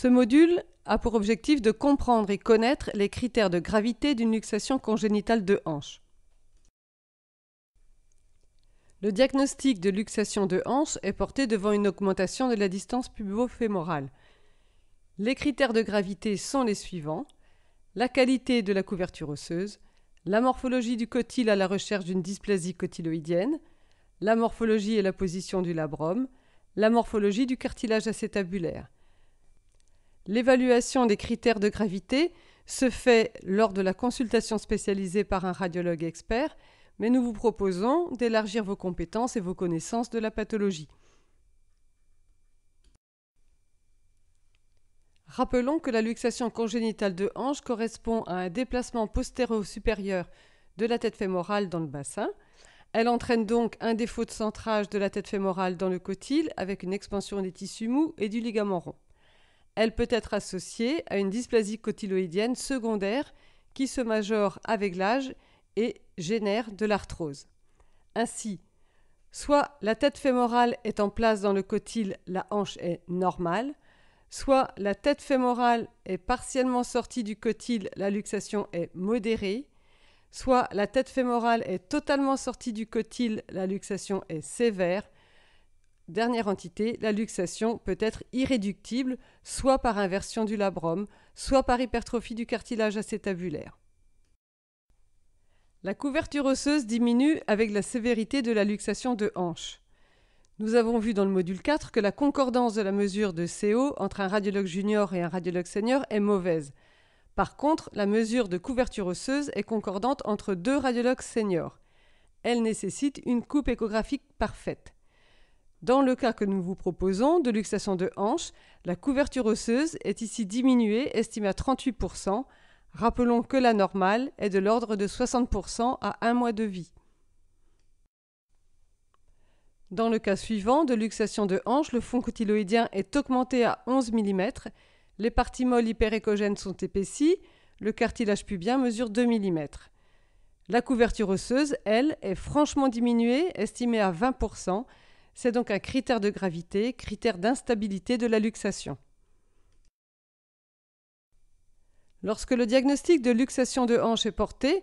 Ce module a pour objectif de comprendre et connaître les critères de gravité d'une luxation congénitale de hanche. Le diagnostic de luxation de hanche est porté devant une augmentation de la distance pubo-fémorale. Les critères de gravité sont les suivants la qualité de la couverture osseuse, la morphologie du cotyle à la recherche d'une dysplasie cotyloïdienne, la morphologie et la position du labrum, la morphologie du cartilage acétabulaire. L'évaluation des critères de gravité se fait lors de la consultation spécialisée par un radiologue expert, mais nous vous proposons d'élargir vos compétences et vos connaissances de la pathologie. Rappelons que la luxation congénitale de hanche correspond à un déplacement postéro-supérieur de la tête fémorale dans le bassin. Elle entraîne donc un défaut de centrage de la tête fémorale dans le cotyle avec une expansion des tissus mous et du ligament rond. Elle peut être associée à une dysplasie cotyloïdienne secondaire qui se majore avec l'âge et génère de l'arthrose. Ainsi, soit la tête fémorale est en place dans le cotyle, la hanche est normale, soit la tête fémorale est partiellement sortie du cotyle, la luxation est modérée, soit la tête fémorale est totalement sortie du cotyle, la luxation est sévère, Dernière entité, la luxation peut être irréductible, soit par inversion du labrum, soit par hypertrophie du cartilage acétabulaire. La couverture osseuse diminue avec la sévérité de la luxation de hanche. Nous avons vu dans le module 4 que la concordance de la mesure de CO entre un radiologue junior et un radiologue senior est mauvaise. Par contre, la mesure de couverture osseuse est concordante entre deux radiologues seniors. Elle nécessite une coupe échographique parfaite. Dans le cas que nous vous proposons de luxation de hanche, la couverture osseuse est ici diminuée, estimée à 38%. Rappelons que la normale est de l'ordre de 60% à un mois de vie. Dans le cas suivant, de luxation de hanche, le fond cotyloïdien est augmenté à 11 mm, les parties molles hyperécogènes sont épaissies, le cartilage pubien mesure 2 mm. La couverture osseuse, elle, est franchement diminuée, estimée à 20%, c'est donc un critère de gravité, critère d'instabilité de la luxation. Lorsque le diagnostic de luxation de hanche est porté,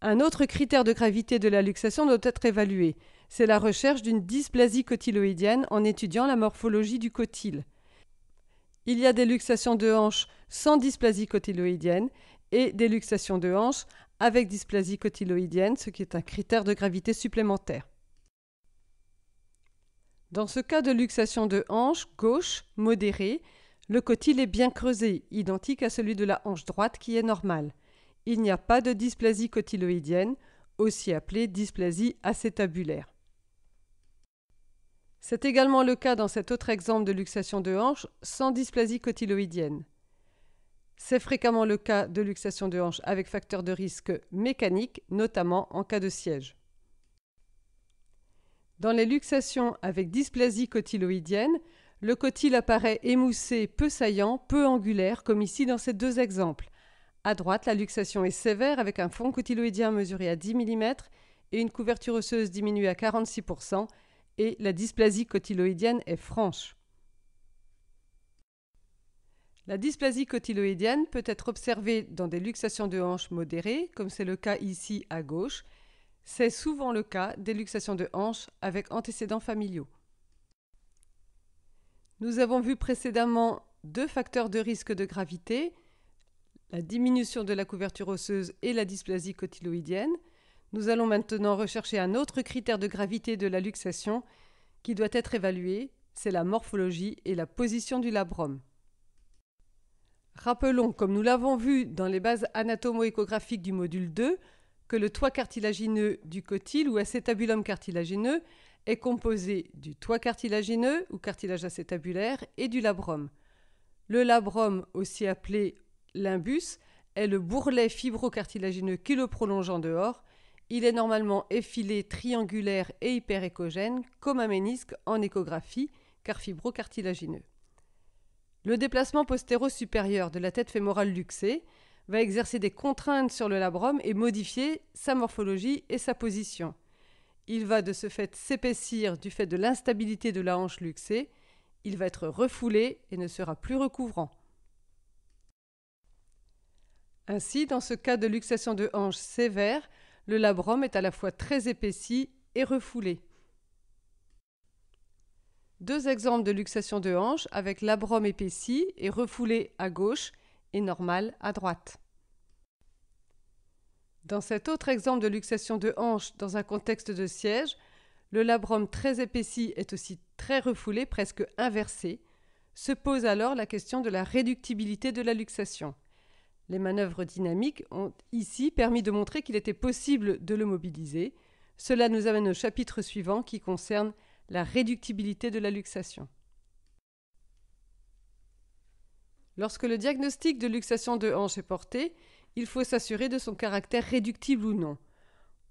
un autre critère de gravité de la luxation doit être évalué. C'est la recherche d'une dysplasie cotyloïdienne en étudiant la morphologie du cotyle. Il y a des luxations de hanche sans dysplasie cotyloïdienne et des luxations de hanche avec dysplasie cotyloïdienne, ce qui est un critère de gravité supplémentaire. Dans ce cas de luxation de hanche gauche modérée, le cotyle est bien creusé, identique à celui de la hanche droite qui est normale. Il n'y a pas de dysplasie cotyloïdienne, aussi appelée dysplasie acétabulaire. C'est également le cas dans cet autre exemple de luxation de hanche sans dysplasie cotyloïdienne. C'est fréquemment le cas de luxation de hanche avec facteur de risque mécanique, notamment en cas de siège. Dans les luxations avec dysplasie cotyloïdienne, le cotyle apparaît émoussé, peu saillant, peu angulaire, comme ici dans ces deux exemples. À droite, la luxation est sévère avec un fond cotyloïdien mesuré à 10 mm et une couverture osseuse diminuée à 46%, et la dysplasie cotyloïdienne est franche. La dysplasie cotyloïdienne peut être observée dans des luxations de hanches modérées, comme c'est le cas ici à gauche, c'est souvent le cas des luxations de hanches avec antécédents familiaux. Nous avons vu précédemment deux facteurs de risque de gravité, la diminution de la couverture osseuse et la dysplasie cotyloïdienne. Nous allons maintenant rechercher un autre critère de gravité de la luxation qui doit être évalué, c'est la morphologie et la position du labrum. Rappelons, comme nous l'avons vu dans les bases anatomo-échographiques du module 2, que le toit cartilagineux du cotyle ou acétabulum cartilagineux est composé du toit cartilagineux ou cartilage acétabulaire et du labrum. Le labrum, aussi appelé limbus, est le bourrelet fibrocartilagineux qui le prolonge en dehors. Il est normalement effilé, triangulaire et hyperécogène, comme un ménisque en échographie, car fibrocartilagineux. Le déplacement postéro-supérieur de la tête fémorale luxée va exercer des contraintes sur le labrum et modifier sa morphologie et sa position. Il va de ce fait s'épaissir du fait de l'instabilité de la hanche luxée, il va être refoulé et ne sera plus recouvrant. Ainsi, dans ce cas de luxation de hanche sévère, le labrum est à la fois très épaissi et refoulé. Deux exemples de luxation de hanche avec labrum épaissi et refoulé à gauche et normale à droite. Dans cet autre exemple de luxation de hanche dans un contexte de siège, le labrum très épaissi est aussi très refoulé, presque inversé. Se pose alors la question de la réductibilité de la luxation. Les manœuvres dynamiques ont ici permis de montrer qu'il était possible de le mobiliser. Cela nous amène au chapitre suivant qui concerne la réductibilité de la luxation. Lorsque le diagnostic de luxation de hanche est porté, il faut s'assurer de son caractère réductible ou non.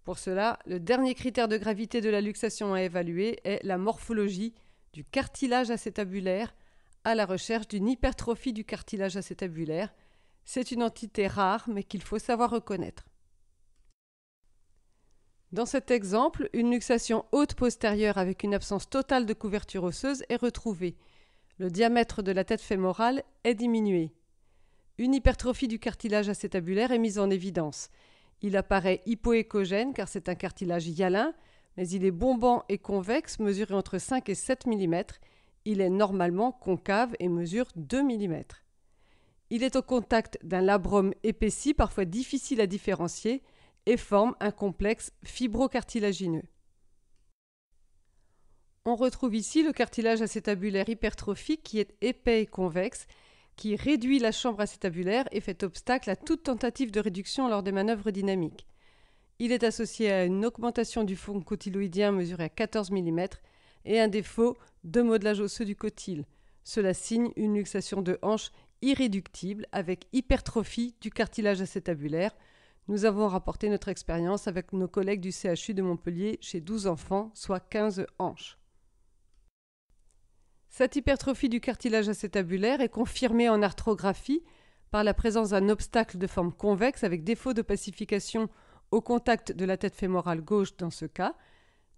Pour cela, le dernier critère de gravité de la luxation à évaluer est la morphologie du cartilage acétabulaire à la recherche d'une hypertrophie du cartilage acétabulaire. C'est une entité rare mais qu'il faut savoir reconnaître. Dans cet exemple, une luxation haute postérieure avec une absence totale de couverture osseuse est retrouvée. Le diamètre de la tête fémorale est diminué. Une hypertrophie du cartilage acétabulaire est mise en évidence. Il apparaît hypoécogène car c'est un cartilage hyalin, mais il est bombant et convexe, mesuré entre 5 et 7 mm. Il est normalement concave et mesure 2 mm. Il est au contact d'un labrum épaissi, parfois difficile à différencier, et forme un complexe fibrocartilagineux. On retrouve ici le cartilage acétabulaire hypertrophique qui est épais et convexe, qui réduit la chambre acétabulaire et fait obstacle à toute tentative de réduction lors des manœuvres dynamiques. Il est associé à une augmentation du fond cotyloïdien mesuré à 14 mm et un défaut de modelage osseux du cotyle. Cela signe une luxation de hanche irréductible avec hypertrophie du cartilage acétabulaire. Nous avons rapporté notre expérience avec nos collègues du CHU de Montpellier chez 12 enfants, soit 15 hanches. Cette hypertrophie du cartilage acétabulaire est confirmée en arthrographie par la présence d'un obstacle de forme convexe avec défaut de pacification au contact de la tête fémorale gauche dans ce cas.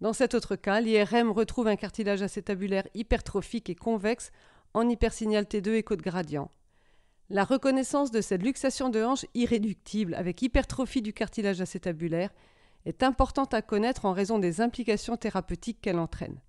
Dans cet autre cas, l'IRM retrouve un cartilage acétabulaire hypertrophique et convexe en hypersignal T2 et de gradient. La reconnaissance de cette luxation de hanche irréductible avec hypertrophie du cartilage acétabulaire est importante à connaître en raison des implications thérapeutiques qu'elle entraîne.